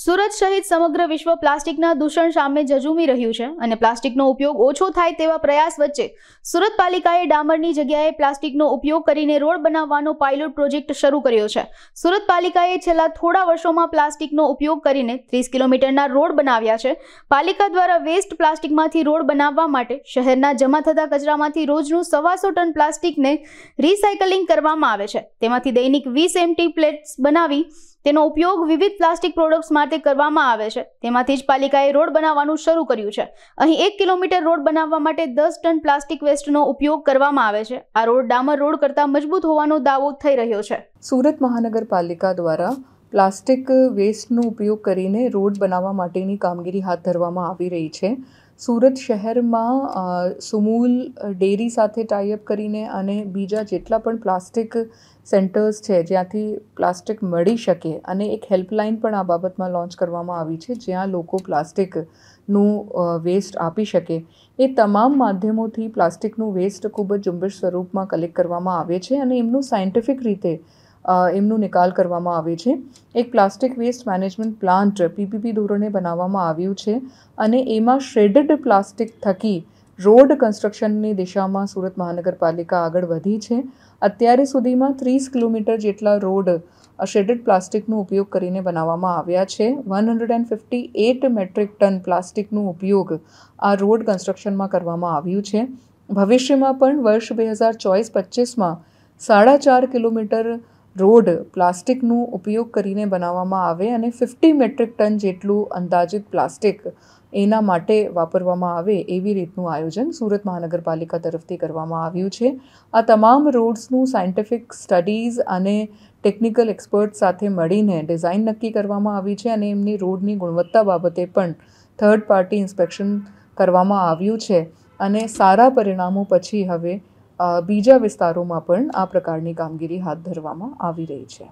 સુરત સહિત સમગ્ર વિશ્વ પ્લાસ્ટિકના દૂષણ સામે જજુમી રહ્યું છે અને પ્લાસ્ટિકનો ઉપયોગ ઓછો થાય તેવા પ્રયાસ વચ્ચે સુરત પાલિકાએ ડામરની જગ્યાએ પ્લાસ્ટિકનો ઉપયોગ કરીને રોડ બનાવવાનો પાયલોટ પ્રોજેક્ટ શરૂ કર્યો છે સુરત પાલિકાએ છેલ્લા થોડા વર્ષોમાં પ્લાસ્ટિકનો ઉપયોગ કરીને ત્રીસ કિલોમીટરના રોડ બનાવ્યા છે પાલિકા દ્વારા વેસ્ટ પ્લાસ્ટિકમાંથી રોડ બનાવવા માટે શહેરના જમા થતા કચરામાંથી રોજનું સવાસો ટન પ્લાસ્ટિકને રિસાયકલિંગ કરવામાં આવે છે તેમાંથી દૈનિક વીસ એમટી પ્લેટ્સ બનાવી તેનો ઉપયોગ વિવિધ પ્લાસ્ટિક પ્રોડક્ટ્સ માટે કરવામાં આવે છે તેમાંથી જ પાલિકાએ રોડ બનાવવાનું શરૂ કર્યું છે અહીં એક કિલોમીટર રોડ બનાવવા માટે દસ ટન પ્લાસ્ટિક વેસ્ટનો ઉપયોગ કરવામાં આવે છે આ રોડ ડામર રોડ કરતાં મજબૂત હોવાનો દાવો થઈ રહ્યો છે સુરત મહાનગરપાલિકા દ્વારા પ્લાસ્ટિક વેસ્ટનો ઉપયોગ કરીને રોડ બનાવવા માટેની કામગીરી હાથ ધરવામાં આવી રહી છે સુરત શહેરમાં સુમૂલ ડેરી સાથે ટાઈઅપ કરીને અને બીજા જેટલા પણ પ્લાસ્ટિક સેન્ટર્સ છે જ્યાંથી પ્લાસ્ટિક મળી શકે અને એક હેલ્પલાઇન પણ આ બાબતમાં લોન્ચ કરવામાં આવી છે જ્યાં લોકો પ્લાસ્ટિકનું વેસ્ટ આપી શકે એ તમામ માધ્યમોથી પ્લાસ્ટિકનું વેસ્ટ ખૂબ જ ઝુંબેશ સ્વરૂપમાં કલેક્ટ કરવામાં આવે છે અને એમનું સાયન્ટિફિક રીતે એમનું નિકાલ કરવામાં આવે છે એક plastic waste management plant PPP ધોરણે બનાવવામાં આવ્યું છે અને એમાં શ્રેડેડ પ્લાસ્ટિક થકી રોડ કન્સ્ટ્રક્શનની દિશામાં સુરત મહાનગરપાલિકા આગળ વધી છે અત્યારે સુધીમાં ત્રીસ કિલોમીટર જેટલા રોડ શેડેડ પ્લાસ્ટિકનો ઉપયોગ કરીને બનાવવામાં આવ્યા છે one hundred and fifty eight metric ton પ્લાસ્ટિકનો ઉપયોગ આ રોડ કન્સ્ટ્રક્શનમાં કરવામાં આવ્યું છે ભવિષ્યમાં પણ વર્ષ બે હજાર ચોવીસ પચીસમાં સાડા ચાર કિલોમીટર રોડ પ્લાસ્ટિકનો ઉપયોગ કરીને બનાવવામાં આવે અને ફિફ્ટી મેટ્રિક ટન જેટલું અંદાજિત પ્લાસ્ટિક એના માટે વાપરવામાં આવે એવી રીતનું આયોજન સુરત મહાનગરપાલિકા તરફથી કરવામાં આવ્યું છે આ તમામ રોડ્સનું સાયન્ટિફિક સ્ટડીઝ અને ટેકનિકલ એક્સપર્ટ સાથે મળીને ડિઝાઇન નક્કી કરવામાં આવી છે અને એમની રોડની ગુણવત્તા બાબતે પણ થર્ડ પાર્ટી ઇન્સ્પેક્શન કરવામાં આવ્યું છે અને સારા પરિણામો પછી હવે બીજા વિસ્તારોમાં પણ આ પ્રકારની કામગીરી હાથ ધરવામાં આવી રહી છે